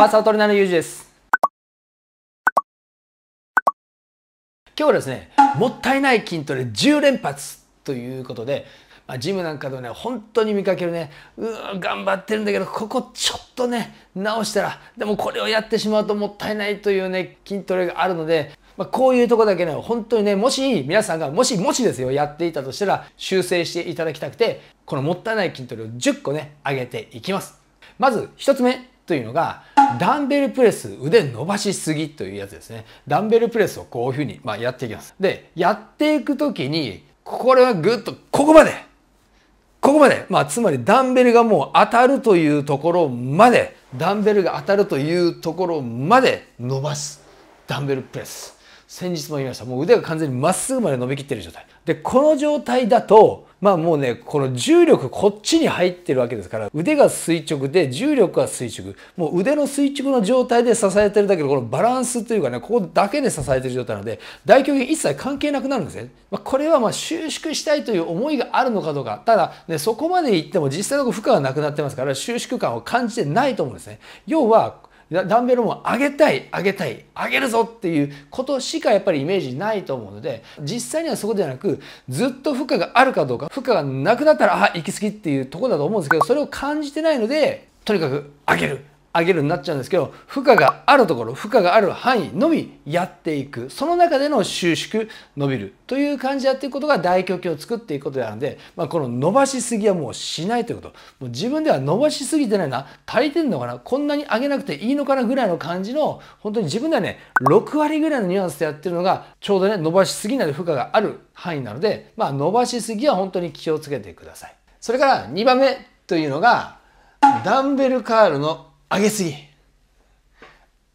パーサートナルのゆうです。今日はですね、もったいない筋トレ10連発ということで、まあ、ジムなんかでもね、本当に見かけるね、う頑張ってるんだけど、ここちょっとね、直したら、でもこれをやってしまうともったいないというね、筋トレがあるので、まあ、こういうとこだけね、本当にね、もし皆さんが、もしもしですよ、やっていたとしたら、修正していただきたくて、このもったいない筋トレを10個ね、上げていきます。まず1つ目というのが、ダンベルプレス腕伸ばしすぎというやつですねダンベルプレスをこういうふうに、まあ、やっていきますでやっていく時にこれはぐっとここまでここまで、まあ、つまりダンベルがもう当たるというところまでダンベルが当たるというところまで伸ばすダンベルプレス先日も言いましたもう腕が完全にまっすぐまで伸びきってる状態でこの状態だとまあもうねこの重力こっちに入ってるわけですから腕が垂直で重力は垂直もう腕の垂直の状態で支えてるだけでこのバランスというかねここだけで支えてる状態なので大胸筋一切関係なくなるんですね、まあ、これはま収縮したいという思いがあるのかどうかただねそこまで行っても実際の負荷がなくなってますから収縮感を感じてないと思うんですね要はダンベルも上げたい上げたい上げるぞっていうことしかやっぱりイメージないと思うので実際にはそこではなくずっと負荷があるかどうか負荷がなくなったらあ行き過ぎっていうとこだと思うんですけどそれを感じてないのでとにかく上げる上げるになっちゃうんですけど負荷があるところ負荷がある範囲のみやっていくその中での収縮伸びるという感じでやっていくことが大胸筋を作っていくことであるので、まあ、この伸ばしすぎはもうしないということもう自分では伸ばしすぎてないな足りてんのかなこんなに上げなくていいのかなぐらいの感じの本当に自分ではね6割ぐらいのニュアンスでやってるのがちょうどね伸ばしすぎない負荷がある範囲なので、まあ、伸ばしすぎは本当に気をつけてください。それから2番目というのがダンベルカールの上げすぎ。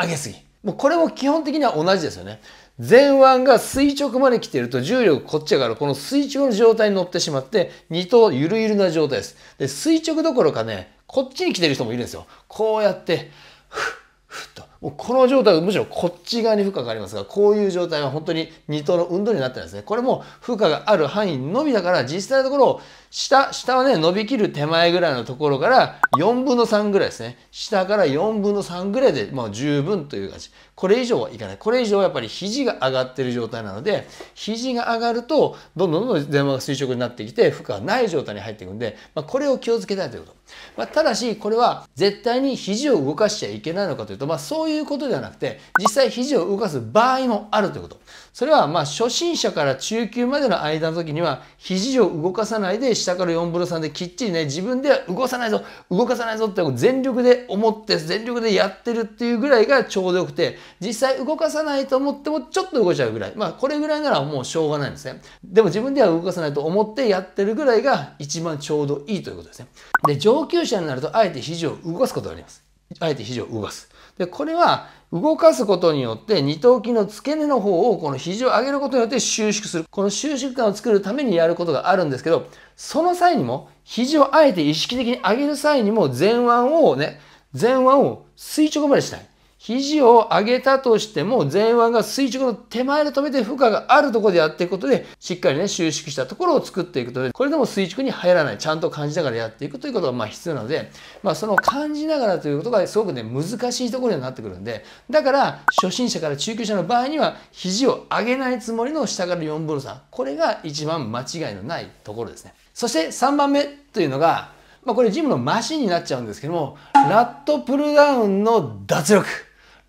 上げすぎ。もうこれも基本的には同じですよね。前腕が垂直まで来てると重力こっちやからこの垂直の状態に乗ってしまって二頭ゆるゆるな状態です。で、垂直どころかね、こっちに来てる人もいるんですよ。こうやって、ふっ、ふっと。もうこの状態むしろこっち側に負荷がありますが、こういう状態は本当に二等の運動になってるんですね。これも負荷がある範囲のみだから、実際のところ、下、下はね、伸びきる手前ぐらいのところから4分の3ぐらいですね。下から4分の3ぐらいでもう十分という感じ。これ以上はいかない。これ以上はやっぱり肘が上がってる状態なので、肘が上がると、どんどんどんどん電話が垂直になってきて、負荷がない状態に入っていくんで、まあ、これを気をつけたいということ。まあ、ただし、これは絶対に肘を動かしちゃいけないのかというと、まあ、そういうことではなくて、実際肘を動かす場合もあるということ。それはまあ初心者から中級までの間の時には肘を動かさないで下から4分の3できっちりね自分では動かさないぞ動かさないぞって全力で思って全力でやってるっていうぐらいがちょうどよくて実際動かさないと思ってもちょっと動いちゃうぐらいまあこれぐらいならもうしょうがないんですねでも自分では動かさないと思ってやってるぐらいが一番ちょうどいいということですねで上級者になるとあえて肘を動かすことがありますあえて肘を動かすで、これは動かすことによって二頭筋の付け根の方をこの肘を上げることによって収縮する。この収縮感を作るためにやることがあるんですけど、その際にも肘をあえて意識的に上げる際にも前腕をね、前腕を垂直までしない。肘を上げたとしても前腕が垂直の手前で止めて負荷があるところでやっていくことでしっかりね収縮したところを作っていくとこれでも垂直に入らないちゃんと感じながらやっていくということがまあ必要なので、まあ、その感じながらということがすごくね難しいところになってくるんでだから初心者から中級者の場合には肘を上げないつもりの下から4分の3これが一番間違いのないところですねそして3番目というのがまあ、これジムのマシンになっちゃうんですけどもラットプルダウンの脱力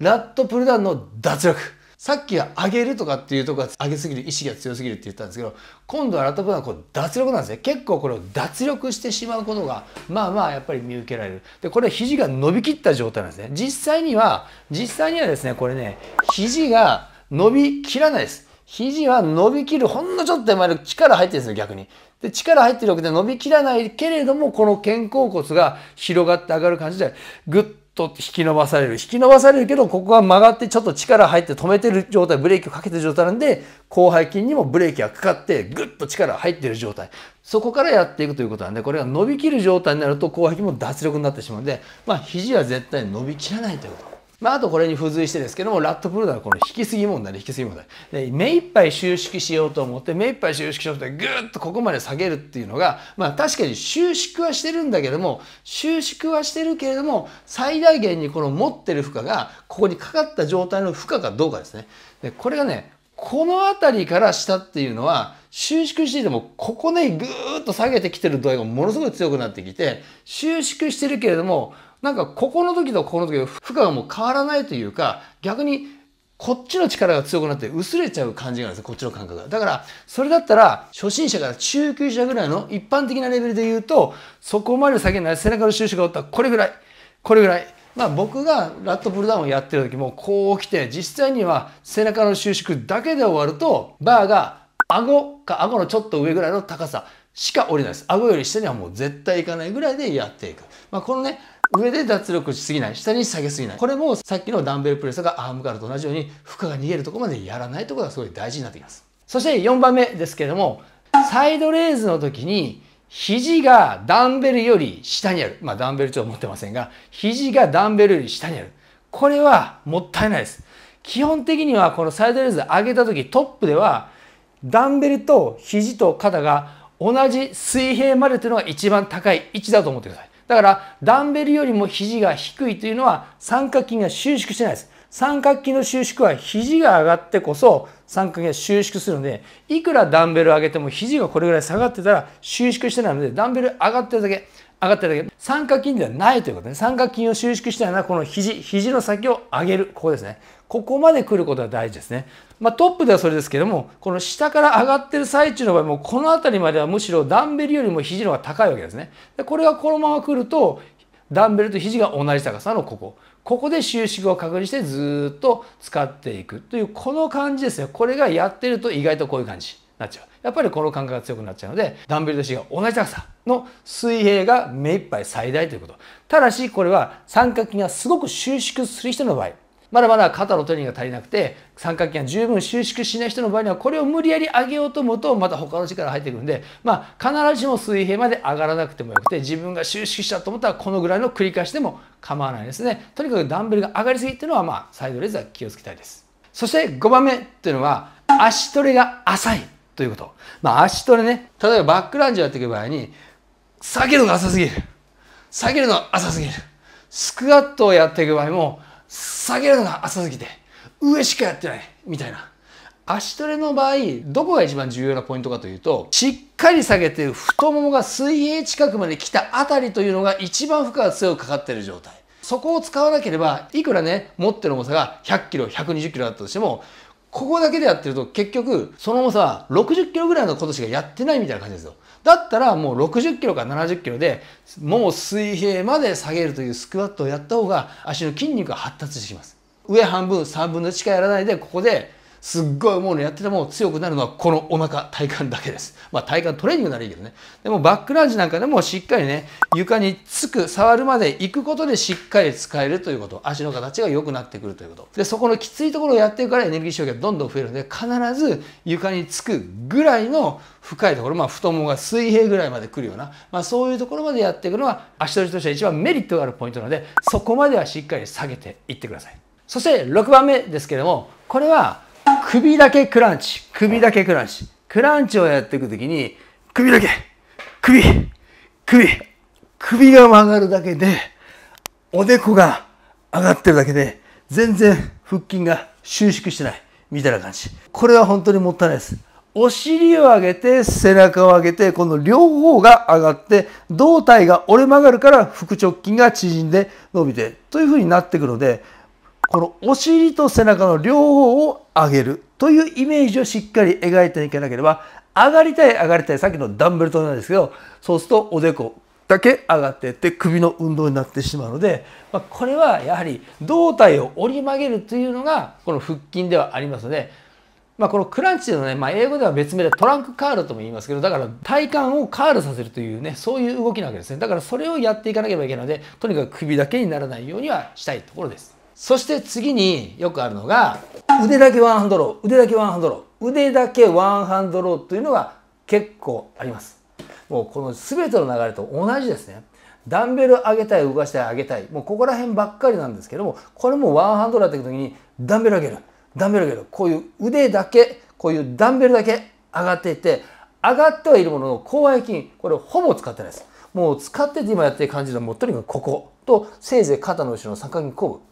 ラットプルダウンの脱力。さっきは上げるとかっていうとこが上げすぎる意志が強すぎるって言ったんですけど今度はラットプルダウンはこう脱力なんですね結構これを脱力してしまうことがまあまあやっぱり見受けられるでこれ肘が伸びきった状態なんですね実際には実際にはですねこれね肘が伸びきらないです肘は伸びきるほんのちょっと手前で力入ってるんですよ逆にで力入ってるわけで伸びきらないけれどもこの肩甲骨が広がって上がる感じでグッと引き伸ばされる引き伸ばされるけどここが曲がってちょっと力入って止めてる状態ブレーキをかけてる状態なんで広背筋にもブレーキがかかってぐっと力が入ってる状態そこからやっていくということなんでこれが伸びきる状態になると広背筋も脱力になってしまうんで、まあ、肘は絶対伸びきらないということ。まあ、あとこれに付随してですけども、ラットプルーダーはこの引きすぎ問題で、ね、引きすぎ問題。で、目いっぱい収縮しようと思って、目いっぱい収縮しようと思って、ぐーっとここまで下げるっていうのが、まあ確かに収縮はしてるんだけども、収縮はしてるけれども、最大限にこの持ってる負荷が、ここにかかった状態の負荷かどうかですね。で、これがね、この辺りから下っていうのは、収縮していても、ここね、ぐーっと下げてきてる度合いがものすごい強くなってきて、収縮してるけれども、なんかここの時とここの時の負荷がもう変わらないというか、逆にこっちの力が強くなって薄れちゃう感じがあるんですよ、こっちの感覚が。だから、それだったら、初心者から中級者ぐらいの一般的なレベルで言うと、そこまで下げない背中の収縮がおったらこれぐらい、これぐらい。まあ僕がラットプルダウンをやってる時もこう来て実際には背中の収縮だけで終わるとバーが顎か顎のちょっと上ぐらいの高さしか降りないです。顎より下にはもう絶対いかないぐらいでやっていく。まあこのね上で脱力しすぎない、下に下げすぎない。これもさっきのダンベルプレスがアームからと同じように負荷が逃げるとこまでやらないところがすごい大事になってきます。そして4番目ですけれども、サイドレーズの時に肘がダンベルより下にある。まあダンベルちょっと持ってませんが、肘がダンベルより下にある。これはもったいないです。基本的にはこのサイドレーズ上げた時トップではダンベルと肘と肩が同じ水平までというのが一番高い位置だと思ってください。だからダンベルよりも肘が低いというのは三角筋が収縮してないです。三角筋の収縮は肘が上がってこそ三角筋が収縮するので、いくらダンベル上げても肘がこれぐらい下がってたら収縮してないので、ダンベル上がってるだけ、上がってるだけ、三角筋ではないということね。三角筋を収縮したいのはこの肘、肘の先を上げる、ここですね。ここまで来ることが大事ですね。まあ、トップではそれですけどもこの下から上がってる最中の場合もこの辺りまではむしろダンベルよりも肘の方が高いわけですね。でこれがこのまま来るとダンベルと肘が同じ高さのここ。ここで収縮を確認してずっと使っていくというこの感じですね。これがやってると意外とこういう感じになっちゃう。やっぱりこの感覚が強くなっちゃうので、ダンベルと肘が同じ高さの水平が目いっぱい最大ということ。ただし、これは三角筋がすごく収縮する人の場合、まだまだ肩のトレーニングが足りなくて三角筋が十分収縮しない人の場合にはこれを無理やり上げようと思うとまた他の力が入ってくるんでまあ必ずしも水平まで上がらなくてもよくて自分が収縮したと思ったらこのぐらいの繰り返しでも構わないですねとにかくダンベルが上がりすぎっていうのはまあサイドレーズは気をつけたいですそして5番目っていうのは足トレが浅いということ。まあ足トレね、例えばバックランジをやっていく場合に、下げるのが浅すぎる。下げるのが浅すぎる。スクワットをやっていく場合も、下げるのが浅すぎて、上しかやってない、みたいな。足トレの場合、どこが一番重要なポイントかというと、しっかり下げて太ももが水平近くまで来たあたりというのが一番負荷が強くかかっている状態。そこを使わなければ、いくらね、持ってる重さが100キロ、120キロだったとしても、ここだけでやってると結局、その重さは60キロぐらいの今年がやってないみたいな感じですよ。だったらもう60キロから70キロでもう水平まで下げるというスクワットをやった方が足の筋肉が発達してきます上半分3分の1しかやらないでここですっごい思うのやってても強くなるのはこのお腹体幹だけです。まあ体幹トレーニングならいいけどね。でもバックランジなんかでもしっかりね、床につく、触るまで行くことでしっかり使えるということ。足の形が良くなってくるということ。で、そこのきついところをやってるからエネルギー消費がどんどん増えるので、必ず床につくぐらいの深いところ、まあ太ももが水平ぐらいまで来るような、まあそういうところまでやっていくのは足取りとしては一番メリットがあるポイントなので、そこまではしっかり下げていってください。そして6番目ですけれども、これは首だけクランチ。首だけクランチ。クランチをやっていくときに、首だけ首首首が曲がるだけで、おでこが上がってるだけで、全然腹筋が収縮してない。みたいな感じ。これは本当にもったいないです。お尻を上げて、背中を上げて、この両方が上がって、胴体が折れ曲がるから腹直筋が縮んで伸びて、という風になってくるので、このお尻と背中の両方を上げるというイメージをしっかり描いていかなければ上がりたい上がりたいさっきのダンベルトなんですけどそうするとおでこだけ上がっていって首の運動になってしまうので、まあ、これはやはり胴体を折り曲げるというのがこの腹筋ではありますので、まあ、このクランチのね、まあ、英語では別名でトランクカールとも言いますけどだから体幹をカールさせるというねそういう動きなわけですねだからそれをやっていかなければいけないのでとにかく首だけにならないようにはしたいところです。そして次によくあるのが、腕だけワンハンドロー、腕だけワンハンドロー、腕だけワンハンドローというのが結構あります。もうこの全ての流れと同じですね。ダンベル上げたい、動かしたい、上げたい。もうここら辺ばっかりなんですけども、これもワンハンドローやっていく時に、ダンベル上げる、ダンベル上げる。こういう腕だけ、こういうダンベルだけ上がっていって、上がってはいるものの、広背筋、これほぼ使ってないです。もう使ってて今やってる感じのもうとにかくこことせいぜい肩の後ろの三角筋後部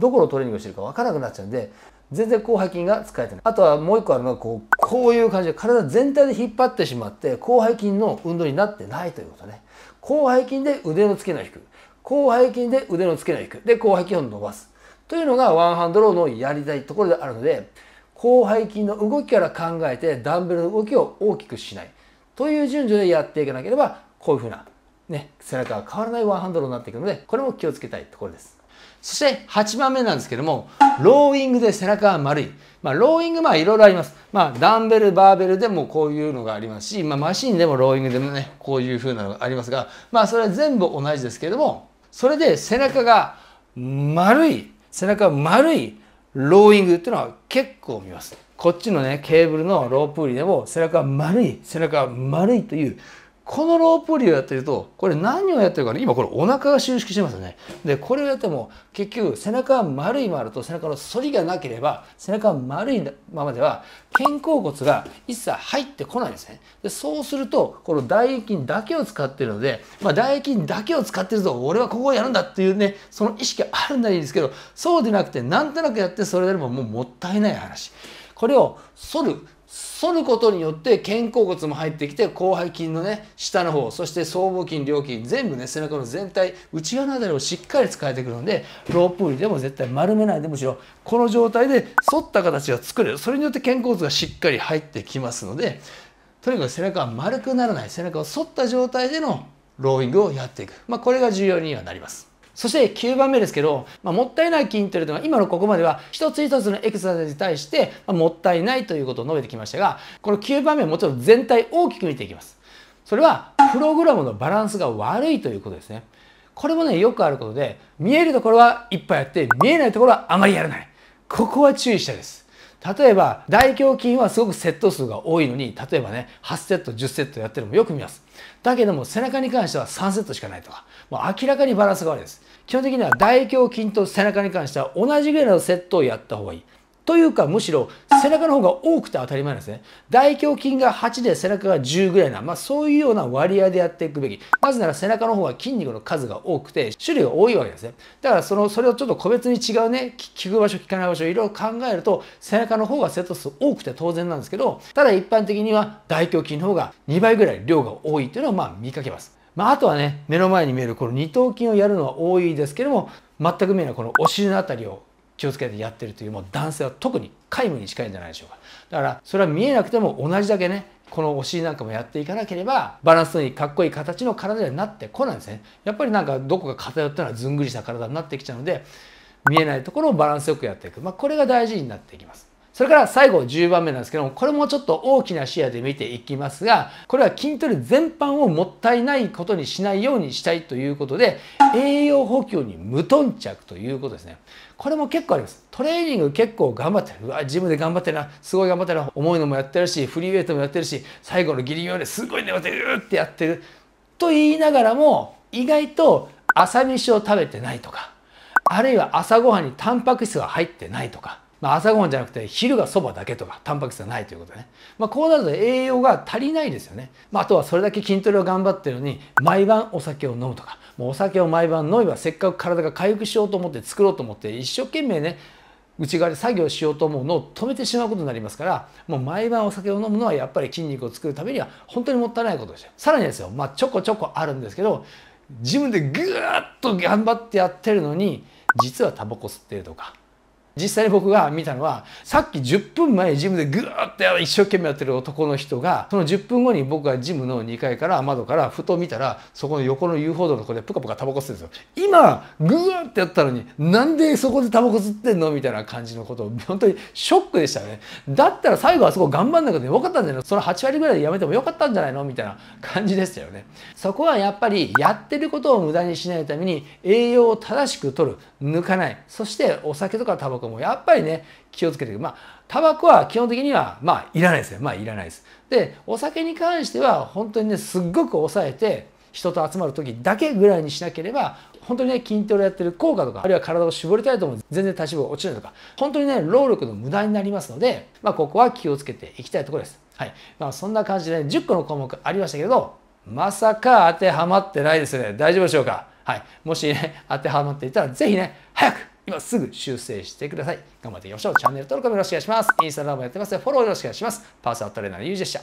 どこのトレーニングをしてるか分からなくなっちゃうんで全然広背筋が使えてないあとはもう一個あるのはこうこういう感じで体全体で引っ張ってしまって広背筋の運動になってないということね広背筋で腕の付け根を引く広背筋で腕の付け根を引くで広背筋を伸ばすというのがワンハンドローのやりたいところであるので広背筋の動きから考えてダンベルの動きを大きくしないという順序でやっていかなければこういうふうな、ね、背中が変わらないワンハンドルになっていくのでこれも気をつけたいところです。そして8番目なんですけども、ローイングで背中が丸い。まあ、ローイング、まあ、いろいろあります。まあ、ダンベル、バーベルでもこういうのがありますし、まあ、マシンでもローイングでもね、こういう風なのがありますが、まあ、それは全部同じですけれども、それで背中が丸い、背中が丸いローイングっていうのは結構見ます。こっちのね、ケーブルのロープ売りでも背中が丸い、背中が丸いというこのロープリをやってるとこれ何をやってるかね今これお腹が収縮してますよねでこれをやっても結局背中は丸いまると背中の反りがなければ背中は丸いままでは肩甲骨が一切入ってこないんですねでそうするとこの大襟筋だけを使ってるので、まあ、大筋だけを使ってるぞ俺はここをやるんだっていうねその意識があるんだらいいんですけどそうでなくてなんとなくやってそれでももうもったいない話これを反る反ることによって肩甲骨も入ってきて広背筋のね下の方そして僧帽筋両筋全部ね背中の全体内側の辺りをしっかり使えてくるのでロープ振りでも絶対丸めないでむしろこの状態で反った形が作れるそれによって肩甲骨がしっかり入ってきますのでとにかく背中は丸くならない背中を反った状態でのローイングをやっていく、まあ、これが重要にはなります。そして9番目ですけど、まあ、もったいない筋トレというのは今のここまでは一つ一つのエクササイズに対して、まあ、もったいないということを述べてきましたがこの9番目もちろん全体大きく見ていきます。それはプログラムのバランスが悪いということですね。これもねよくあることで見えるところはいっぱいやって見えないところはあまりやらない。ここは注意したいです。例えば大胸筋はすごくセット数が多いのに例えばね8セット10セットやってるのもよく見ますだけども背中に関しては3セットしかないとかもう明らかにバランスが悪いです基本的には大胸筋と背中に関しては同じぐらいのセットをやった方がいいというかむしろ背中の方が多くて当たり前なんですね。大胸筋が8で背中が10ぐらいな、まあ、そういうような割合でやっていくべき。なぜなら背中の方は筋肉の数が多くて種類が多いわけですね。だからそのそれをちょっと個別に違うね、効く場所効かない場所いろいろ考えると背中の方がセット数多くて当然なんですけど、ただ一般的には大胸筋の方が2倍ぐらい量が多いというのをまあ見かけます。まあ、あとはね目の前に見えるこの二頭筋をやるのは多いですけども全く見えないこのお尻の辺りを気をつけてやってるというもう男性は特に皆無に近いんじゃないでしょうかだからそれは見えなくても同じだけねこのお尻なんかもやっていかなければバランスのいいかっこいい形の体にはなってこないんですねやっぱりなんかどこか偏ったらずんぐりした体になってきちゃうので見えないところをバランスよくやっていく、まあ、これが大事になっていきますそれから最後10番目なんですけども、これもちょっと大きな視野で見ていきますが、これは筋トレ全般をもったいないことにしないようにしたいということで、栄養補給に無頓着ということですね。これも結構あります。トレーニング結構頑張ってる。うわ、ジムで頑張ってるな。すごい頑張ってるな。重いのもやってるし、フリーウェイトもやってるし、最後のギリギリまですごい粘ってるってやってる。と言いながらも、意外と朝飯を食べてないとか、あるいは朝ごはんにタンパク質が入ってないとか、まあ、朝ごはんじゃなくて昼がそばだけとかタンパク質がないということね、まあ、こうなると栄養が足りないですよね、まあ、あとはそれだけ筋トレを頑張ってるのに毎晩お酒を飲むとかもうお酒を毎晩飲めばせっかく体が回復しようと思って作ろうと思って一生懸命ね内側で作業しようと思うのを止めてしまうことになりますからもう毎晩お酒を飲むのはやっぱり筋肉を作るためには本当にもったいないことでしたさらにですよ、まあ、ちょこちょこあるんですけど自分でぐーっと頑張ってやってるのに実はタバコ吸ってるとか実際に僕が見たのはさっき10分前ジムでぐーって一生懸命やってる男の人がその10分後に僕がジムの2階から窓からふと見たらそこの横の遊歩道のとこでプカプカタバコ吸ってるんですよ今ぐーってやったのになんでそこでタバコ吸ってんのみたいな感じのことを本当にショックでしたねだったら最後はそこ頑張んなくてよかったんじゃないその8割ぐらいでやめてもよかったんじゃないのみたいな感じでしたよねそこはやっぱりやってることを無駄にしないために栄養を正しく取る抜かない。そしてお酒とかタバコもやっぱりね、気をつけていく。まあ、タバコは基本的には、まあ、いらないですね。まあ、いらないです。で、お酒に関しては、本当にね、すっごく抑えて、人と集まる時だけぐらいにしなければ、本当にね、筋トレやってる効果とか、あるいは体を絞りたいとも全然体脂肪落ちないとか、本当にね、労力の無駄になりますので、まあ、ここは気をつけていきたいところです。はい。まあ、そんな感じで、ね、10個の項目ありましたけど、まさか当てはまってないですよね。大丈夫でしょうかはい、もし、ね、当てはまっていたら、ぜひね、早く、今すぐ修正してください。頑張っていきましょう。チャンネル登録もよろしくお願いします。インスタグラムやってますフォローよろしくお願いします。パーソナルトレーナーのゆうじでした。